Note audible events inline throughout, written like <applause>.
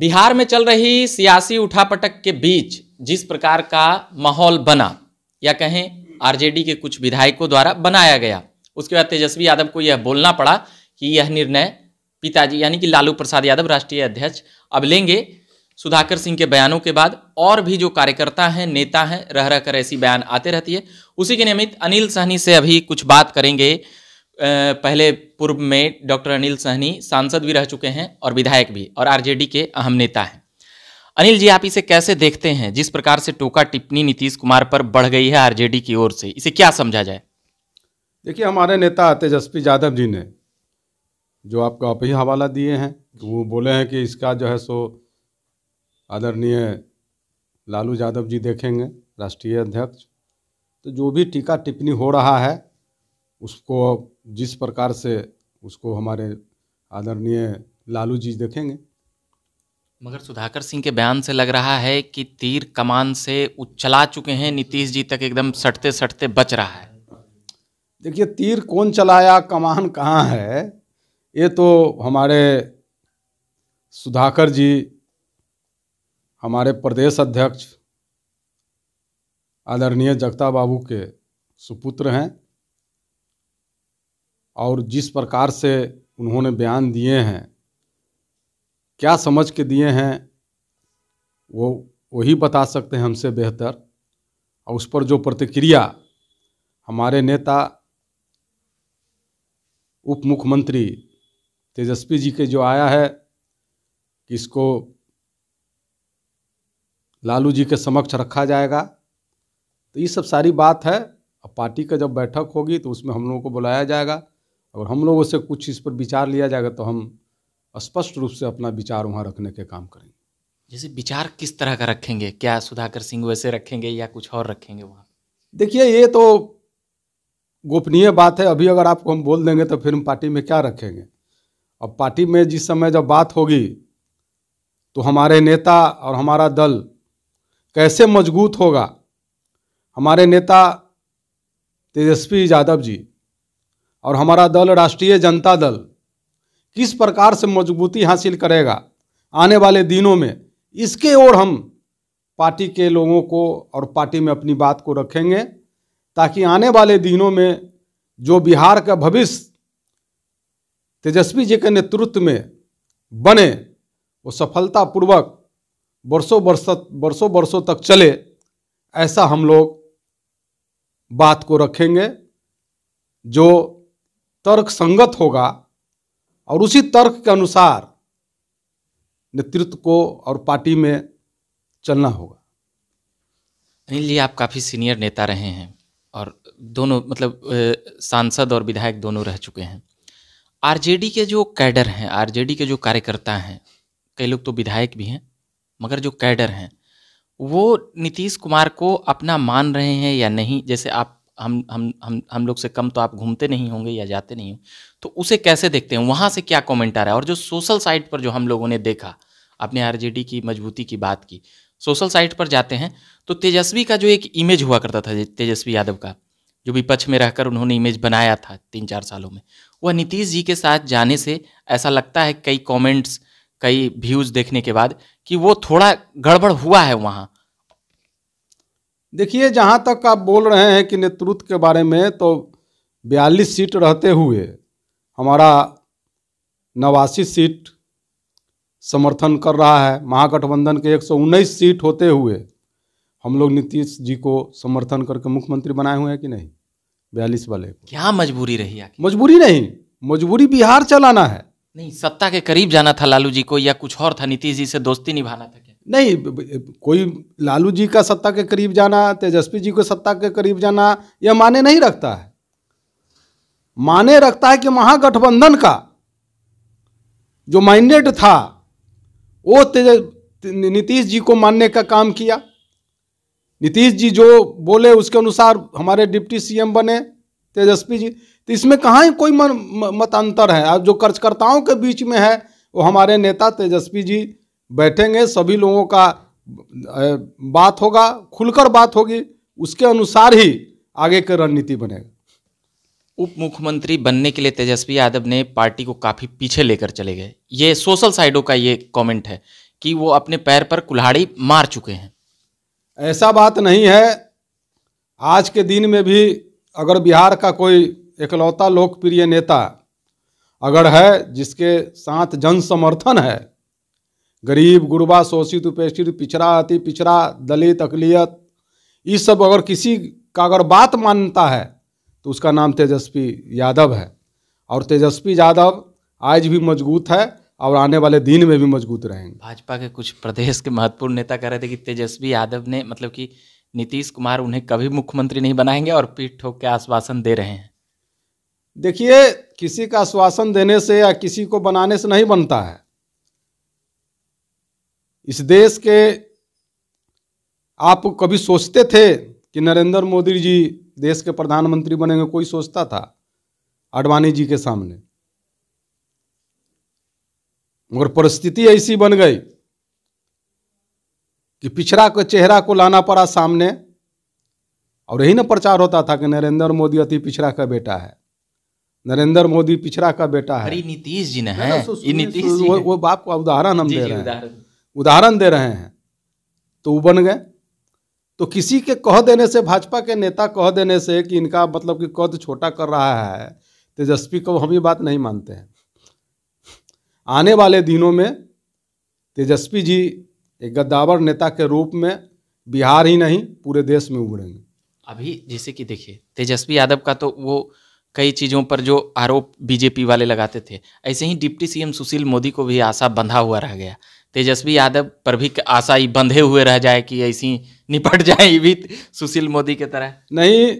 बिहार में चल रही सियासी उठापटक के बीच जिस प्रकार का माहौल बना या कहें आरजेडी के कुछ विधायकों द्वारा बनाया गया उसके बाद तेजस्वी यादव को यह बोलना पड़ा कि यह निर्णय पिताजी यानी कि लालू प्रसाद यादव राष्ट्रीय अध्यक्ष अब लेंगे सुधाकर सिंह के बयानों के बाद और भी जो कार्यकर्ता हैं नेता हैं रह रह कर ऐसी बयान आते रहती है उसी के निमित्त अनिल सहनी से अभी कुछ बात करेंगे पहले पूर्व में डॉक्टर अनिल सहनी सांसद भी रह चुके हैं और विधायक भी और आरजेडी के अहम नेता हैं अनिल जी आप इसे कैसे देखते हैं जिस प्रकार से टोका टिप्पणी नीतीश कुमार पर बढ़ गई है आरजेडी की ओर से इसे क्या समझा जाए देखिए हमारे नेता तेजस्वी यादव जी ने जो आपको आप ही हवाला दिए हैं वो बोले हैं कि इसका जो है सो आदरणीय लालू यादव जी देखेंगे राष्ट्रीय अध्यक्ष तो जो भी टीका टिप्पणी हो रहा है उसको जिस प्रकार से उसको हमारे आदरणीय लालू जी देखेंगे मगर सुधाकर सिंह के बयान से लग रहा है कि तीर कमान से उछला चुके हैं नीतीश जी तक एकदम सटते सटते बच रहा है देखिए तीर कौन चलाया कमान कहाँ है ये तो हमारे सुधाकर जी हमारे प्रदेश अध्यक्ष आदरणीय जगता बाबू के सुपुत्र हैं और जिस प्रकार से उन्होंने बयान दिए हैं क्या समझ के दिए हैं वो वही बता सकते हैं हमसे बेहतर और उस पर जो प्रतिक्रिया हमारे नेता उप मुख्यमंत्री तेजस्वी जी के जो आया है कि इसको लालू जी के समक्ष रखा जाएगा तो ये सब सारी बात है अब पार्टी का जब बैठक होगी तो उसमें हम लोगों को बुलाया जाएगा अगर हम लोगों से कुछ इस पर विचार लिया जाएगा तो हम स्पष्ट रूप से अपना विचार वहाँ रखने के काम करेंगे जैसे विचार किस तरह का रखेंगे क्या सुधाकर सिंह वैसे रखेंगे या कुछ और रखेंगे वहाँ देखिए ये तो गोपनीय बात है अभी अगर आपको हम बोल देंगे तो फिर हम पार्टी में क्या रखेंगे अब पार्टी में जिस समय जब बात होगी तो हमारे नेता और हमारा दल कैसे मजबूत होगा हमारे नेता तेजस्वी यादव जी और हमारा दल राष्ट्रीय जनता दल किस प्रकार से मजबूती हासिल करेगा आने वाले दिनों में इसके ओर हम पार्टी के लोगों को और पार्टी में अपनी बात को रखेंगे ताकि आने वाले दिनों में जो बिहार का भविष्य तेजस्वी जी के नेतृत्व में बने वो सफलतापूर्वक वर्षों वर्ष वर्षों वर्षों तक चले ऐसा हम लोग बात को रखेंगे जो तर्क संगत होगा और उसी तर्क के अनुसार नेतृत्व को और पार्टी में चलना होगा अनिल जी आप काफ़ी सीनियर नेता रहे हैं और दोनों मतलब सांसद और विधायक दोनों रह चुके हैं आरजेडी के जो कैडर हैं आरजेडी के जो कार्यकर्ता हैं कई लोग तो विधायक भी हैं मगर जो कैडर हैं वो नीतीश कुमार को अपना मान रहे हैं या नहीं जैसे आप हम हम हम हम लोग से कम तो आप घूमते नहीं होंगे या जाते नहीं होंगे तो उसे कैसे देखते हैं वहाँ से क्या कमेंट आ रहा है और जो सोशल साइट पर जो हम लोगों ने देखा अपने आरजेडी की मजबूती की बात की सोशल साइट पर जाते हैं तो तेजस्वी का जो एक इमेज हुआ करता था तेजस्वी यादव का जो विपक्ष में रहकर उन्होंने इमेज बनाया था तीन चार सालों में वह नीतीश जी के साथ जाने से ऐसा लगता है कई कॉमेंट्स कई व्यूज़ देखने के बाद कि वो थोड़ा गड़बड़ हुआ है वहाँ देखिए जहाँ तक आप बोल रहे हैं कि नेतृत्व के बारे में तो बयालीस सीट रहते हुए हमारा नवासी सीट समर्थन कर रहा है महागठबंधन के 119 सीट होते हुए हम लोग नीतीश जी को समर्थन करके मुख्यमंत्री बनाए हुए हैं कि नहीं बयालीस वाले क्या मजबूरी रही आखिर मजबूरी नहीं मजबूरी बिहार चलाना है नहीं सत्ता के करीब जाना था लालू जी को या कुछ और था नीतीश जी से दोस्ती निभाना था क्या नहीं कोई लालू जी का सत्ता के करीब जाना तेजस्वी जी को सत्ता के करीब जाना यह माने नहीं रखता है माने रखता है कि महागठबंधन का जो माइंडेड था वो तेज नीतीश जी को मानने का काम किया नीतीश जी जो बोले उसके अनुसार हमारे डिप्टी सीएम बने तेजस्वी जी तो इसमें कहाँ ही कोई मतांतर है जो कर्जकर्ताओं के बीच में है वो हमारे नेता तेजस्वी जी बैठेंगे सभी लोगों का बात होगा खुलकर बात होगी उसके अनुसार ही आगे की रणनीति बनेगा उप मुख्यमंत्री बनने के लिए तेजस्वी यादव ने पार्टी को काफ़ी पीछे लेकर चले गए ये सोशल साइडों का ये कमेंट है कि वो अपने पैर पर कुल्हाड़ी मार चुके हैं ऐसा बात नहीं है आज के दिन में भी अगर बिहार का कोई एकलौता लोकप्रिय नेता अगर है जिसके साथ जन समर्थन है गरीब गुरबा शोषित उपेषित पिछड़ा अति पिछड़ा दलित अकलियत ये सब अगर किसी का अगर बात मानता है तो उसका नाम तेजस्वी यादव है और तेजस्वी यादव आज भी मजबूत है और आने वाले दिन में भी मजबूत रहेंगे भाजपा के कुछ प्रदेश के महत्वपूर्ण नेता कह रहे थे कि तेजस्वी यादव ने मतलब कि नीतीश कुमार उन्हें कभी मुख्यमंत्री नहीं बनाएंगे और पीठ ठोक के आश्वासन दे रहे हैं देखिए किसी का आश्वासन देने से या किसी को बनाने से नहीं बनता है इस देश के आप कभी सोचते थे कि नरेंद्र मोदी जी देश के प्रधानमंत्री बनेंगे कोई सोचता था अडवाणी जी के सामने मगर परिस्थिति ऐसी बन गई कि पिछड़ा के चेहरा को लाना पड़ा सामने और यही ना प्रचार होता था कि नरेंद्र मोदी अति पिछड़ा का बेटा है नरेंद्र मोदी पिछड़ा का बेटा है नीतीश जी ने हाँ, है नीतीश वो, वो बाप का उदाहरण हम दे रहे हैं उदाहरण दे रहे हैं तो वो बन गए तो किसी के कह देने से भाजपा के नेता कह देने से कि इनका मतलब कि कद छोटा कर रहा है तेजस्वी को हम ये बात नहीं मानते हैं आने वाले दिनों में तेजस्वी जी एक गद्दावर नेता के रूप में बिहार ही नहीं पूरे देश में उभरेंगे अभी जैसे कि देखिए तेजस्वी यादव का तो वो कई चीज़ों पर जो आरोप बीजेपी वाले लगाते थे ऐसे ही डिप्टी सीएम सुशील मोदी को भी आशा बंधा हुआ रह गया तेजस्वी यादव पर भी आशा ही बंधे हुए रह जाए कि ऐसी निपट जाए ये भी सुशील मोदी के तरह नहीं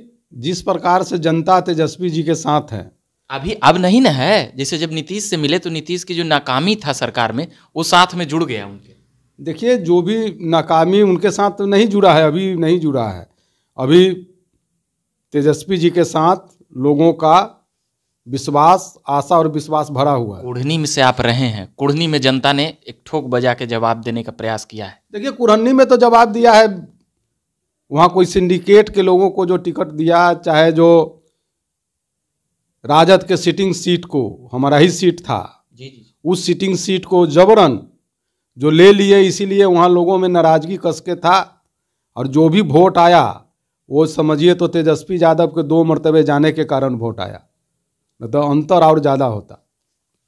जिस प्रकार से जनता तेजस्वी जी के साथ है अभी अब नहीं ना है जैसे जब नीतीश से मिले तो नीतीश की जो नाकामी था सरकार में वो साथ में जुड़ गया उनके देखिए जो भी नाकामी उनके साथ तो नहीं जुड़ा है अभी नहीं जुड़ा है अभी तेजस्वी जी के साथ लोगों का विश्वास आशा और विश्वास भरा हुआ है कुढ़नी में से आप रहे हैं कुढ़नी में जनता ने एक ठोक बजा के जवाब देने का प्रयास किया है देखिए कुढ़नी में तो जवाब दिया है वहाँ कोई सिंडिकेट के लोगों को जो टिकट दिया चाहे जो राजद के सिटिंग सीट को हमारा ही सीट था जी जी उस सिटिंग सीट को जबरन जो ले लिए इसीलिए वहाँ लोगों में नाराजगी कस के था और जो भी वोट आया वो समझिए तो तेजस्वी यादव के दो मरतबे जाने के कारण वोट आया तो अंतर और ज़्यादा होता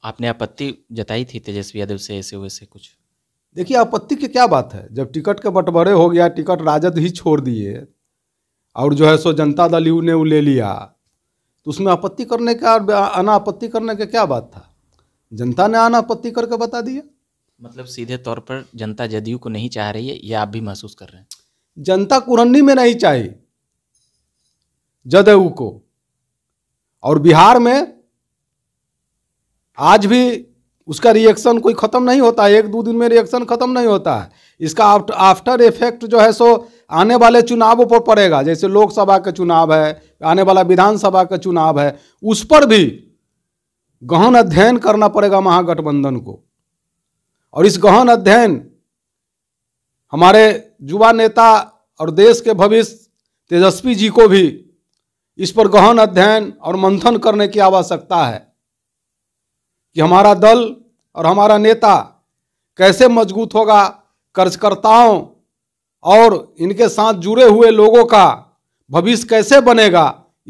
आपने आपत्ति जताई थी तेजस्वी यादव से ऐसे वैसे कुछ देखिए आपत्ति की क्या बात है जब टिकट के बंटवारे हो गया टिकट राजद ही छोड़ दिए और जो है सो जनता दल यू ने वो ले लिया तो उसमें आपत्ति करने का और आपत्ति करने का क्या बात था जनता ने अनापत्ति करके बता दिया मतलब सीधे तौर पर जनता जदयू को नहीं चाह रही है या आप भी महसूस कर रहे हैं जनता कुरन्नी में नहीं चाहिए जदयू को और बिहार में आज भी उसका रिएक्शन कोई ख़त्म नहीं होता है एक दो दिन में रिएक्शन ख़त्म नहीं होता है इसका आफ्टर इफेक्ट जो है सो आने वाले चुनावों पर पड़ेगा जैसे लोकसभा का चुनाव है आने वाला विधानसभा का चुनाव है उस पर भी गहन अध्ययन करना पड़ेगा महागठबंधन को और इस गहन अध्ययन हमारे युवा नेता और देश के भविष्य तेजस्वी जी को भी इस पर गहन अध्ययन और मंथन करने की आवश्यकता है कि हमारा दल और हमारा नेता कैसे मजबूत होगा कर्जकर्ताओं और इनके साथ जुड़े हुए लोगों का भविष्य कैसे बनेगा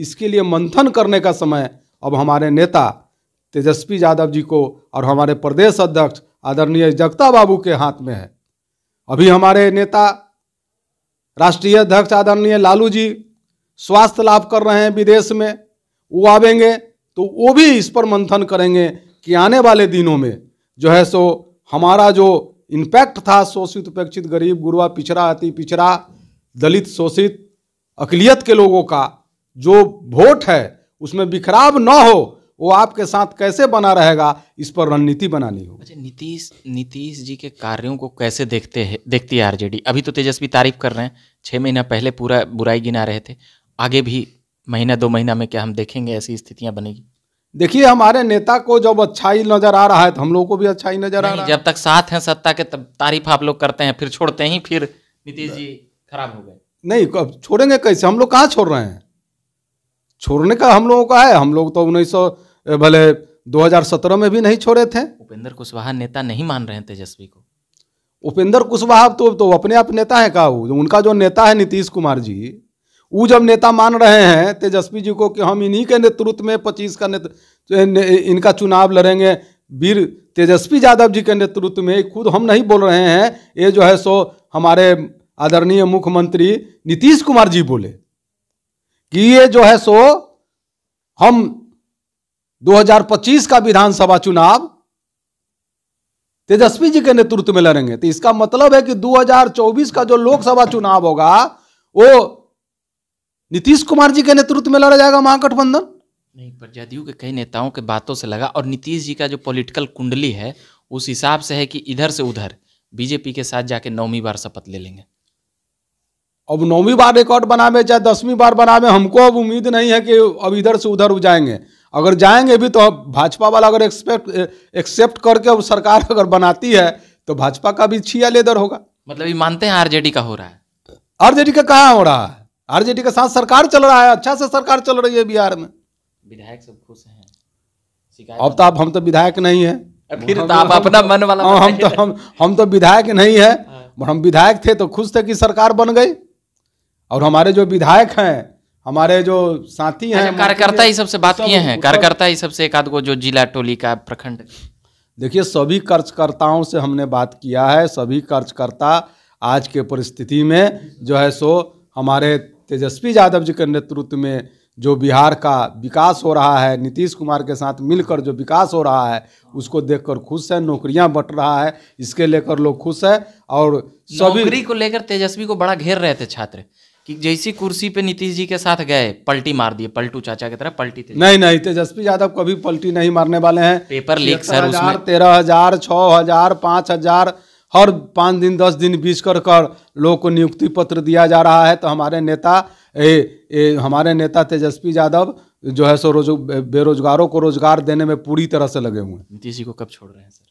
इसके लिए मंथन करने का समय अब हमारे नेता तेजस्वी यादव जी को और हमारे प्रदेश अध्यक्ष आदरणीय जगता बाबू के हाथ में है अभी हमारे नेता राष्ट्रीय अध्यक्ष आदरणीय लालू जी स्वास्थ्य लाभ कर रहे हैं विदेश में वो आवेंगे तो वो भी इस पर मंथन करेंगे कि आने वाले दिनों में जो है सो हमारा जो इम्पैक्ट था शोषित उपेक्षित गरीब गुरुआ पिछड़ा अति पिछड़ा दलित शोषित अकलियत के लोगों का जो वोट है उसमें बिखराव ना हो वो आपके साथ कैसे बना रहेगा इस पर रणनीति बनानी होगी अच्छा नीतीश नीतीश जी के कार्यों को कैसे देखते हैं देखती है आरजेडी अभी तो तेजस्वी तारीफ कर रहे हैं छः महीना पहले पूरा बुराई गिना रहे थे आगे भी महीना दो महीना में क्या हम देखेंगे ऐसी स्थितियां बनेगी देखिए हमारे नेता को जब अच्छाई नजर आ रहा है तो हम लोगों को भी अच्छाई नजर आ रहा है जब तक साथ हैं सत्ता के तब तारीफ आप लोग करते हैं फिर छोड़ते ही फिर नीतीश जी खराब हो गए नहीं कब छोड़ेंगे कैसे हम लोग कहाँ छोड़ रहे हैं छोड़ने का हम लोगों का है हम लोग तो उन्नीस भले 2017 में भी नहीं छोड़े थे उपेंद्र कुशवाहा नेता नहीं मान रहे तेजस्वी को उपेंद्र कुशवाहा तो, तो अपने आप नेता है का उनका जो नेता है नीतीश कुमार जी वो जब नेता मान रहे हैं तेजस्वी जी को कि हम इन्हीं के नेतृत्व में पच्चीस का नेतृत्व तो इनका चुनाव लड़ेंगे वीर तेजस्वी यादव जी के नेतृत्व में खुद हम नहीं बोल रहे हैं ये जो है सो हमारे आदरणीय मुख्यमंत्री नीतीश कुमार जी बोले कि ये जो है सो हम 2025 का विधानसभा चुनाव तेजस्वी जी के नेतृत्व में लड़ेंगे तो इसका मतलब है कि 2024 का जो लोकसभा चुनाव होगा वो नीतीश कुमार जी के नेतृत्व में लड़ा जाएगा महागठबंधन नहीं पर जदयू के कई नेताओं के बातों से लगा और नीतीश जी का जो पॉलिटिकल कुंडली है उस हिसाब से है कि इधर से उधर बीजेपी के साथ जाके नौवीं बार शपथ ले लेंगे अब नौवीं बार रिकॉर्ड बनावे चाहे दसवीं बार बनावे हमको अब उम्मीद नहीं है कि अब इधर से उधर जाएंगे अगर जाएंगे भी तो अब भाजपा वाला अगर एक्सपेक्ट एक्सेप्ट करके अब सरकार <laughs> अगर बनाती है तो भाजपा का भी छिया लेदर होगा मतलब ये मानते हैं आरजेडी का हो रहा है आरजेडी का कहाँ हो रहा है आरजेडी के साथ सरकार चल रहा है अच्छा से सरकार चल रही है बिहार में विधायक सब खुश हैं अब तो आप हम तो विधायक नहीं है फिर तो आप अपना मन वाला हाँ, हम तो हम हम तो विधायक नहीं है हाँ। हम विधायक थे तो खुश थे कि सरकार बन गई और हमारे जो विधायक हैं हमारे जो साथी हैं अच्छा, कार्यकर्ता ही सबसे बात किए हैं कार्यकर्ता ही सबसे एक आध को जो जिला टोली का प्रखंड देखिए सभी कर्जकर्ताओं से हमने बात किया है सभी कर्जकर्ता आज के परिस्थिति में जो है सो हमारे तेजस्वी यादव जी के नेतृत्व में जो बिहार का विकास हो रहा है नीतीश कुमार के साथ मिलकर जो विकास हो रहा है उसको देखकर खुश है नौकरियां बट रहा है इसके लेकर लोग खुश है और सभी नौकरी को लेकर तेजस्वी को बड़ा घेर रहे थे छात्र कि जैसी कुर्सी पे नीतीश जी के साथ गए पलटी मार दिए पलटू चाचा की तरह पलटी थी नहीं नहीं तेजस्वी यादव कभी पलटी नहीं मारने वाले हैं पेपर लीक सर हजार तेरह हजार छः हजार पाँच हजार हर पाँच दिन दस दिन बीच कर कर लोगों को नियुक्ति पत्र दिया जा रहा है तो हमारे नेता ए, ए, हमारे नेता तेजस्वी यादव जो है सो रोज बेरोजगारों को रोजगार देने में पूरी तरह से लगे हुए हैं नीतीश जी को कब छोड़ रहे हैं सर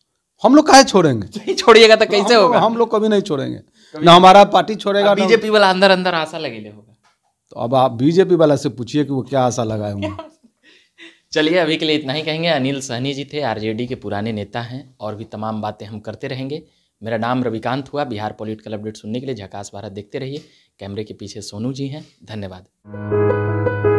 हम लोग काहे छोड़ेंगे <laughs> छोड़िएगा तो कैसे होगा हम लोग कभी नहीं छोड़ेंगे ना हमारा पार्टी छोड़ेगा बीजेपी वाला अंदर अंदर आशा लगे होगा तो अब आप बीजेपी वाला से पूछिए कि वो क्या आशा लगाए हुए <laughs> चलिए अभी के लिए इतना ही कहेंगे अनिल सहनी जी थे आरजेडी के पुराने नेता हैं और भी तमाम बातें हम करते रहेंगे मेरा नाम रविकांत हुआ बिहार पॉलिटिकल अपडेट सुनने के लिए झकास भारत देखते रहिए कैमरे के पीछे सोनू जी हैं धन्यवाद